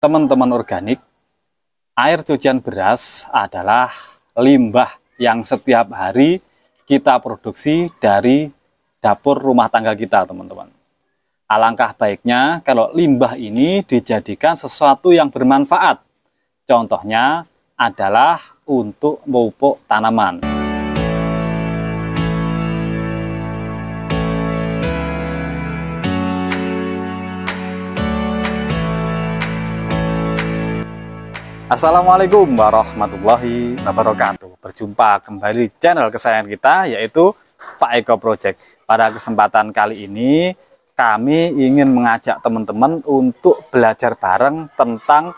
teman-teman organik, air cucian beras adalah limbah yang setiap hari kita produksi dari dapur rumah tangga kita, teman-teman. Alangkah baiknya kalau limbah ini dijadikan sesuatu yang bermanfaat. Contohnya adalah untuk pupuk tanaman. Assalamualaikum warahmatullahi wabarakatuh. Berjumpa kembali di channel kesayangan kita yaitu Pak Eko Project. Pada kesempatan kali ini kami ingin mengajak teman-teman untuk belajar bareng tentang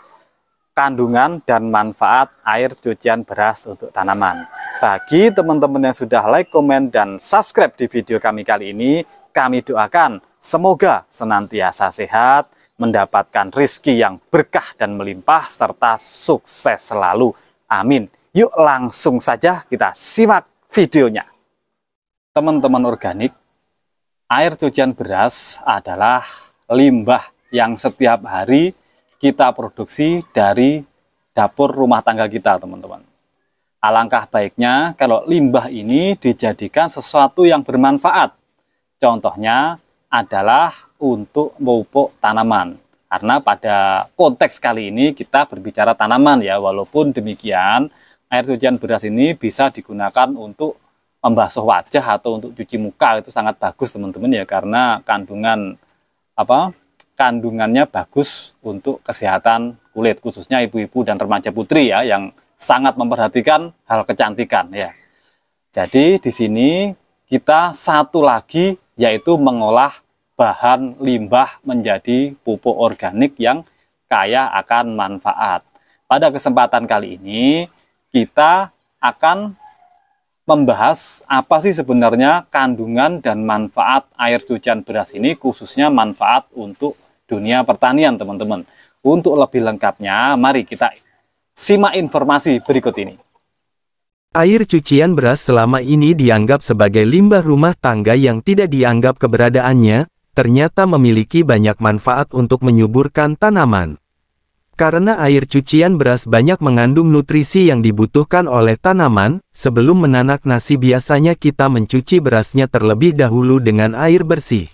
kandungan dan manfaat air cucian beras untuk tanaman. Bagi teman-teman yang sudah like, komen, dan subscribe di video kami kali ini, kami doakan semoga senantiasa sehat, mendapatkan rizki yang berkah dan melimpah, serta sukses selalu. Amin. Yuk langsung saja kita simak videonya. Teman-teman organik, air cucian beras adalah limbah yang setiap hari kita produksi dari dapur rumah tangga kita, teman-teman. Alangkah baiknya kalau limbah ini dijadikan sesuatu yang bermanfaat. Contohnya adalah untuk pupuk tanaman. Karena pada konteks kali ini kita berbicara tanaman ya, walaupun demikian air cucian beras ini bisa digunakan untuk membasuh wajah atau untuk cuci muka itu sangat bagus teman-teman ya karena kandungan apa kandungannya bagus untuk kesehatan kulit khususnya ibu-ibu dan remaja putri ya yang sangat memperhatikan hal kecantikan ya. Jadi di sini kita satu lagi yaitu mengolah bahan limbah menjadi pupuk organik yang kaya akan manfaat. Pada kesempatan kali ini, kita akan membahas apa sih sebenarnya kandungan dan manfaat air cucian beras ini, khususnya manfaat untuk dunia pertanian, teman-teman. Untuk lebih lengkapnya, mari kita simak informasi berikut ini. Air cucian beras selama ini dianggap sebagai limbah rumah tangga yang tidak dianggap keberadaannya, ternyata memiliki banyak manfaat untuk menyuburkan tanaman. Karena air cucian beras banyak mengandung nutrisi yang dibutuhkan oleh tanaman, sebelum menanak nasi biasanya kita mencuci berasnya terlebih dahulu dengan air bersih.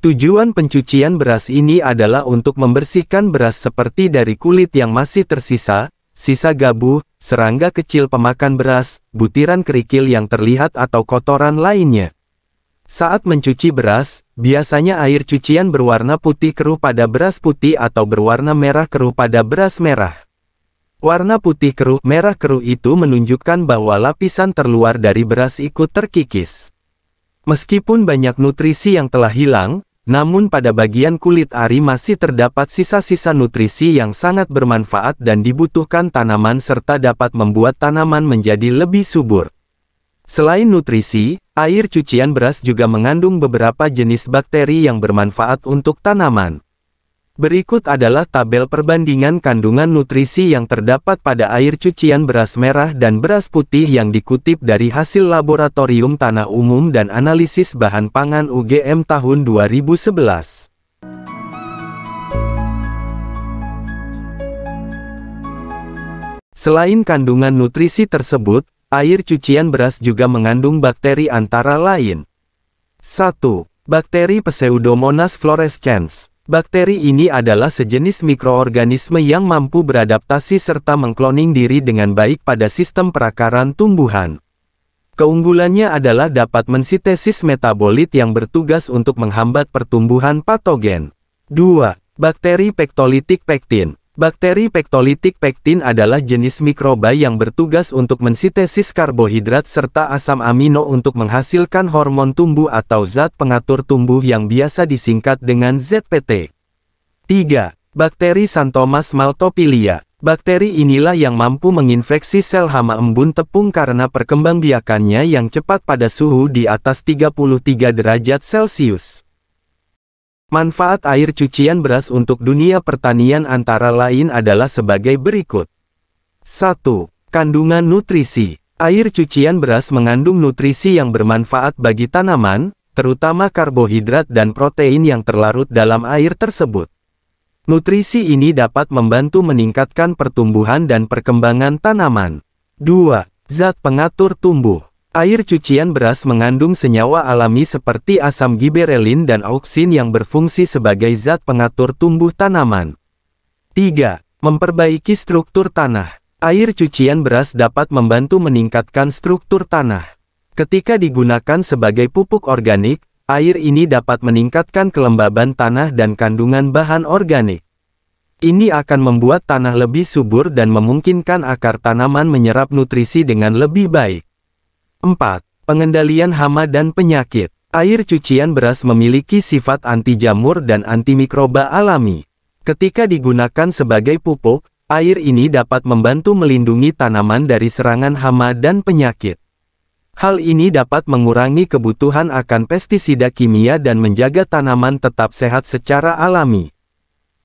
Tujuan pencucian beras ini adalah untuk membersihkan beras seperti dari kulit yang masih tersisa, sisa gabuh, serangga kecil pemakan beras, butiran kerikil yang terlihat atau kotoran lainnya. Saat mencuci beras, biasanya air cucian berwarna putih keruh pada beras putih atau berwarna merah keruh pada beras merah. Warna putih keruh merah keruh itu menunjukkan bahwa lapisan terluar dari beras ikut terkikis. Meskipun banyak nutrisi yang telah hilang, namun pada bagian kulit ari masih terdapat sisa-sisa nutrisi yang sangat bermanfaat dan dibutuhkan tanaman serta dapat membuat tanaman menjadi lebih subur. Selain nutrisi, Air cucian beras juga mengandung beberapa jenis bakteri yang bermanfaat untuk tanaman. Berikut adalah tabel perbandingan kandungan nutrisi yang terdapat pada air cucian beras merah dan beras putih yang dikutip dari hasil Laboratorium Tanah Umum dan Analisis Bahan Pangan UGM tahun 2011. Selain kandungan nutrisi tersebut, Air cucian beras juga mengandung bakteri antara lain. 1. Bakteri Pseudomonas fluorescens. Bakteri ini adalah sejenis mikroorganisme yang mampu beradaptasi serta mengkloning diri dengan baik pada sistem perakaran tumbuhan. Keunggulannya adalah dapat mensitesis metabolit yang bertugas untuk menghambat pertumbuhan patogen. 2. Bakteri pektolitik pektin. Bakteri pektolitik pektin adalah jenis mikroba yang bertugas untuk mensitesis karbohidrat serta asam amino untuk menghasilkan hormon tumbuh atau zat pengatur tumbuh yang biasa disingkat dengan ZPT. 3. Bakteri Santomas maltophilia. Bakteri inilah yang mampu menginfeksi sel hama embun tepung karena perkembangbiakannya yang cepat pada suhu di atas 33 derajat Celcius. Manfaat air cucian beras untuk dunia pertanian antara lain adalah sebagai berikut. 1. Kandungan nutrisi. Air cucian beras mengandung nutrisi yang bermanfaat bagi tanaman, terutama karbohidrat dan protein yang terlarut dalam air tersebut. Nutrisi ini dapat membantu meningkatkan pertumbuhan dan perkembangan tanaman. 2. Zat pengatur tumbuh. Air cucian beras mengandung senyawa alami seperti asam giberelin dan auksin yang berfungsi sebagai zat pengatur tumbuh tanaman. 3. Memperbaiki struktur tanah. Air cucian beras dapat membantu meningkatkan struktur tanah. Ketika digunakan sebagai pupuk organik, air ini dapat meningkatkan kelembaban tanah dan kandungan bahan organik. Ini akan membuat tanah lebih subur dan memungkinkan akar tanaman menyerap nutrisi dengan lebih baik. 4. Pengendalian hama dan penyakit. Air cucian beras memiliki sifat anti jamur dan antimikroba alami. Ketika digunakan sebagai pupuk, air ini dapat membantu melindungi tanaman dari serangan hama dan penyakit. Hal ini dapat mengurangi kebutuhan akan pestisida kimia dan menjaga tanaman tetap sehat secara alami.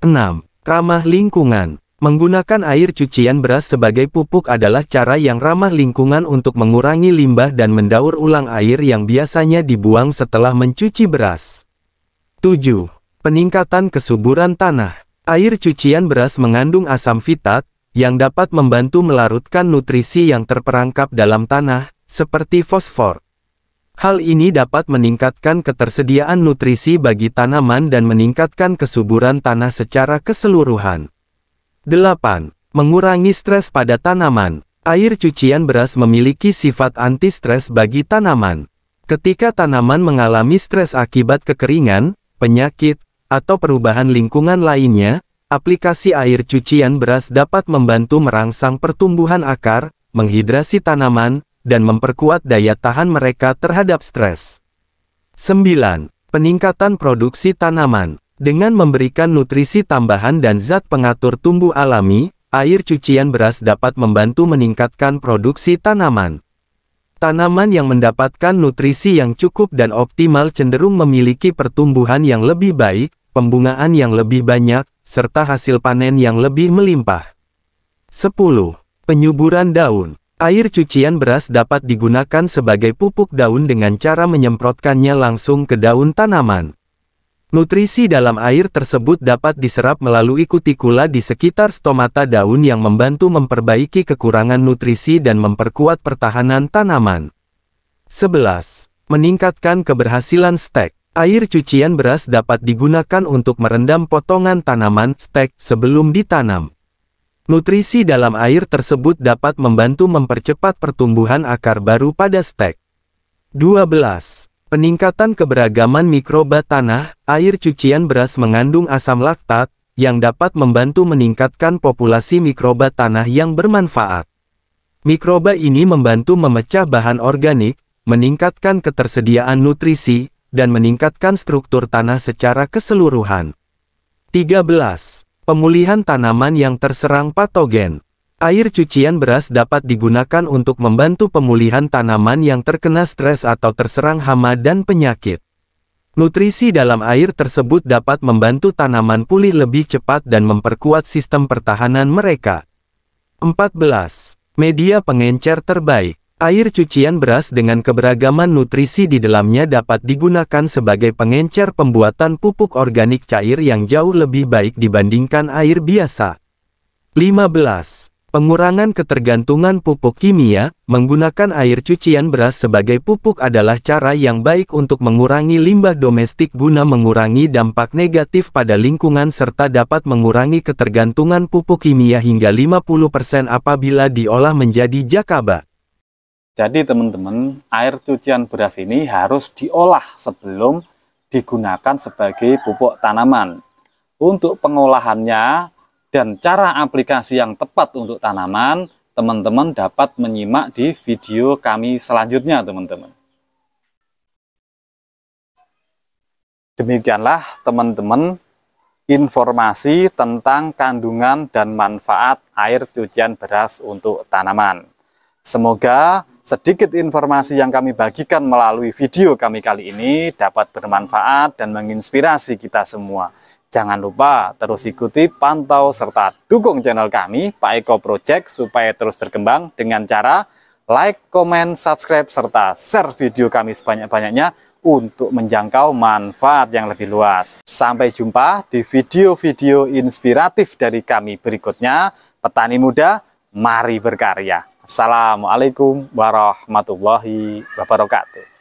6. Ramah lingkungan Menggunakan air cucian beras sebagai pupuk adalah cara yang ramah lingkungan untuk mengurangi limbah dan mendaur ulang air yang biasanya dibuang setelah mencuci beras. 7. Peningkatan kesuburan tanah. Air cucian beras mengandung asam fitat, yang dapat membantu melarutkan nutrisi yang terperangkap dalam tanah, seperti fosfor. Hal ini dapat meningkatkan ketersediaan nutrisi bagi tanaman dan meningkatkan kesuburan tanah secara keseluruhan. 8. Mengurangi stres pada tanaman. Air cucian beras memiliki sifat anti-stres bagi tanaman. Ketika tanaman mengalami stres akibat kekeringan, penyakit, atau perubahan lingkungan lainnya, aplikasi air cucian beras dapat membantu merangsang pertumbuhan akar, menghidrasi tanaman, dan memperkuat daya tahan mereka terhadap stres. 9. Peningkatan produksi tanaman dengan memberikan nutrisi tambahan dan zat pengatur tumbuh alami, air cucian beras dapat membantu meningkatkan produksi tanaman. Tanaman yang mendapatkan nutrisi yang cukup dan optimal cenderung memiliki pertumbuhan yang lebih baik, pembungaan yang lebih banyak, serta hasil panen yang lebih melimpah. 10. Penyuburan daun Air cucian beras dapat digunakan sebagai pupuk daun dengan cara menyemprotkannya langsung ke daun tanaman. Nutrisi dalam air tersebut dapat diserap melalui kutikula di sekitar stomata daun yang membantu memperbaiki kekurangan nutrisi dan memperkuat pertahanan tanaman. 11. Meningkatkan keberhasilan stek. Air cucian beras dapat digunakan untuk merendam potongan tanaman stek sebelum ditanam. Nutrisi dalam air tersebut dapat membantu mempercepat pertumbuhan akar baru pada stek. 12. Peningkatan keberagaman mikroba tanah, air cucian beras mengandung asam laktat, yang dapat membantu meningkatkan populasi mikroba tanah yang bermanfaat. Mikroba ini membantu memecah bahan organik, meningkatkan ketersediaan nutrisi, dan meningkatkan struktur tanah secara keseluruhan. 13. Pemulihan tanaman yang terserang patogen Air cucian beras dapat digunakan untuk membantu pemulihan tanaman yang terkena stres atau terserang hama dan penyakit. Nutrisi dalam air tersebut dapat membantu tanaman pulih lebih cepat dan memperkuat sistem pertahanan mereka. 14. Media pengencer terbaik Air cucian beras dengan keberagaman nutrisi di dalamnya dapat digunakan sebagai pengencer pembuatan pupuk organik cair yang jauh lebih baik dibandingkan air biasa. 15. Pengurangan ketergantungan pupuk kimia, menggunakan air cucian beras sebagai pupuk adalah cara yang baik untuk mengurangi limbah domestik guna mengurangi dampak negatif pada lingkungan serta dapat mengurangi ketergantungan pupuk kimia hingga 50% apabila diolah menjadi jakaba. Jadi teman-teman, air cucian beras ini harus diolah sebelum digunakan sebagai pupuk tanaman. Untuk pengolahannya, dan cara aplikasi yang tepat untuk tanaman, teman-teman dapat menyimak di video kami selanjutnya, teman-teman. Demikianlah, teman-teman, informasi tentang kandungan dan manfaat air cucian beras untuk tanaman. Semoga sedikit informasi yang kami bagikan melalui video kami kali ini dapat bermanfaat dan menginspirasi kita semua. Jangan lupa terus ikuti, pantau, serta dukung channel kami, Pak Eko Project, supaya terus berkembang dengan cara like, comment, subscribe, serta share video kami sebanyak-banyaknya untuk menjangkau manfaat yang lebih luas. Sampai jumpa di video-video inspiratif dari kami berikutnya. Petani muda, mari berkarya. Assalamualaikum warahmatullahi wabarakatuh.